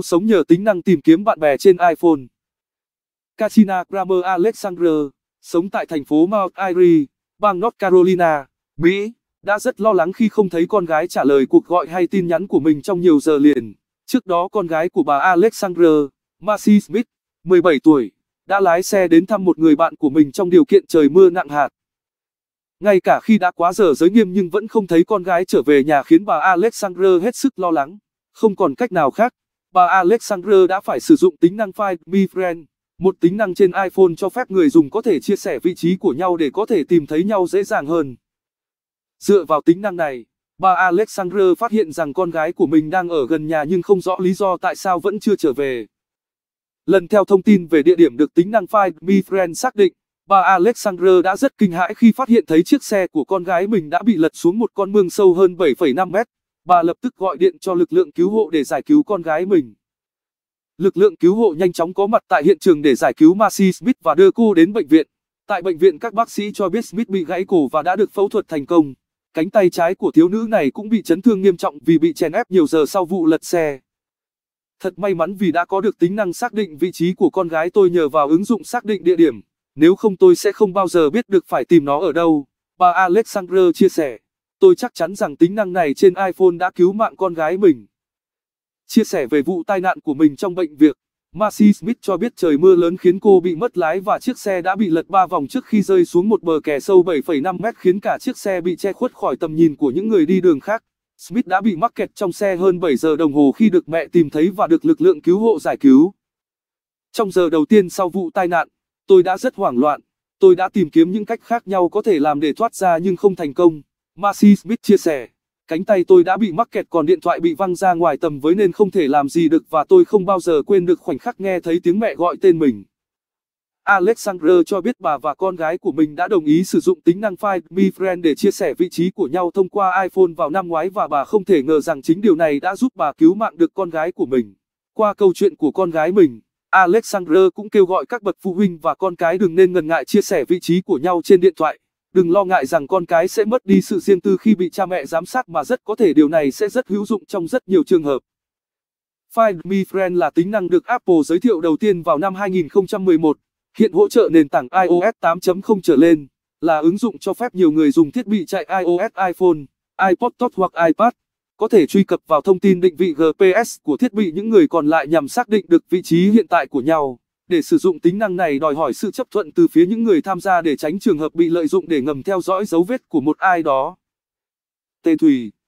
cuộc sống nhờ tính năng tìm kiếm bạn bè trên iPhone. Katrina Kramer Alexandra sống tại thành phố Mount Airy, bang North Carolina, Mỹ, đã rất lo lắng khi không thấy con gái trả lời cuộc gọi hay tin nhắn của mình trong nhiều giờ liền. Trước đó con gái của bà Alexandra, Marcy Smith, 17 tuổi, đã lái xe đến thăm một người bạn của mình trong điều kiện trời mưa nặng hạt. Ngay cả khi đã quá giờ giới nghiêm nhưng vẫn không thấy con gái trở về nhà khiến bà Alexandra hết sức lo lắng, không còn cách nào khác, bà Alexandra đã phải sử dụng tính năng Find Me Friend, một tính năng trên iPhone cho phép người dùng có thể chia sẻ vị trí của nhau để có thể tìm thấy nhau dễ dàng hơn. Dựa vào tính năng này, bà Alexandra phát hiện rằng con gái của mình đang ở gần nhà nhưng không rõ lý do tại sao vẫn chưa trở về. Lần theo thông tin về địa điểm được tính năng Find Me Friend xác định, bà Alexandra đã rất kinh hãi khi phát hiện thấy chiếc xe của con gái mình đã bị lật xuống một con mương sâu hơn 7,5 mét bà lập tức gọi điện cho lực lượng cứu hộ để giải cứu con gái mình. Lực lượng cứu hộ nhanh chóng có mặt tại hiện trường để giải cứu Marcy Smith và đưa cô đến bệnh viện. Tại bệnh viện các bác sĩ cho biết Smith bị gãy cổ và đã được phẫu thuật thành công. Cánh tay trái của thiếu nữ này cũng bị chấn thương nghiêm trọng vì bị chèn ép nhiều giờ sau vụ lật xe. Thật may mắn vì đã có được tính năng xác định vị trí của con gái tôi nhờ vào ứng dụng xác định địa điểm. Nếu không tôi sẽ không bao giờ biết được phải tìm nó ở đâu, bà Alexandra chia sẻ tôi chắc chắn rằng tính năng này trên iPhone đã cứu mạng con gái mình. Chia sẻ về vụ tai nạn của mình trong bệnh viện, Marcy Smith cho biết trời mưa lớn khiến cô bị mất lái và chiếc xe đã bị lật ba vòng trước khi rơi xuống một bờ kè sâu 7,5 mét khiến cả chiếc xe bị che khuất khỏi tầm nhìn của những người đi đường khác. Smith đã bị mắc kẹt trong xe hơn 7 giờ đồng hồ khi được mẹ tìm thấy và được lực lượng cứu hộ giải cứu. Trong giờ đầu tiên sau vụ tai nạn, tôi đã rất hoảng loạn, tôi đã tìm kiếm những cách khác nhau có thể làm để thoát ra nhưng không thành công. Marcy Smith chia sẻ, cánh tay tôi đã bị mắc kẹt còn điện thoại bị văng ra ngoài tầm với nên không thể làm gì được và tôi không bao giờ quên được khoảnh khắc nghe thấy tiếng mẹ gọi tên mình. Alexander cho biết bà và con gái của mình đã đồng ý sử dụng tính năng Find Me Friend để chia sẻ vị trí của nhau thông qua iPhone vào năm ngoái và bà không thể ngờ rằng chính điều này đã giúp bà cứu mạng được con gái của mình. Qua câu chuyện của con gái mình, Alexander cũng kêu gọi các bậc phụ huynh và con cái đừng nên ngần ngại chia sẻ vị trí của nhau trên điện thoại đừng lo ngại rằng con cái sẽ mất đi sự riêng tư khi bị cha mẹ giám sát mà rất có thể điều này sẽ rất hữu dụng trong rất nhiều trường hợp. Find Me Friend là tính năng được Apple giới thiệu đầu tiên vào năm 2011, hiện hỗ trợ nền tảng iOS 8.0 trở lên, là ứng dụng cho phép nhiều người dùng thiết bị chạy iOS iPhone, iPod Touch hoặc iPad, có thể truy cập vào thông tin định vị GPS của thiết bị những người còn lại nhằm xác định được vị trí hiện tại của nhau. Để sử dụng tính năng này đòi hỏi sự chấp thuận từ phía những người tham gia để tránh trường hợp bị lợi dụng để ngầm theo dõi dấu vết của một ai đó. Tê Thủy.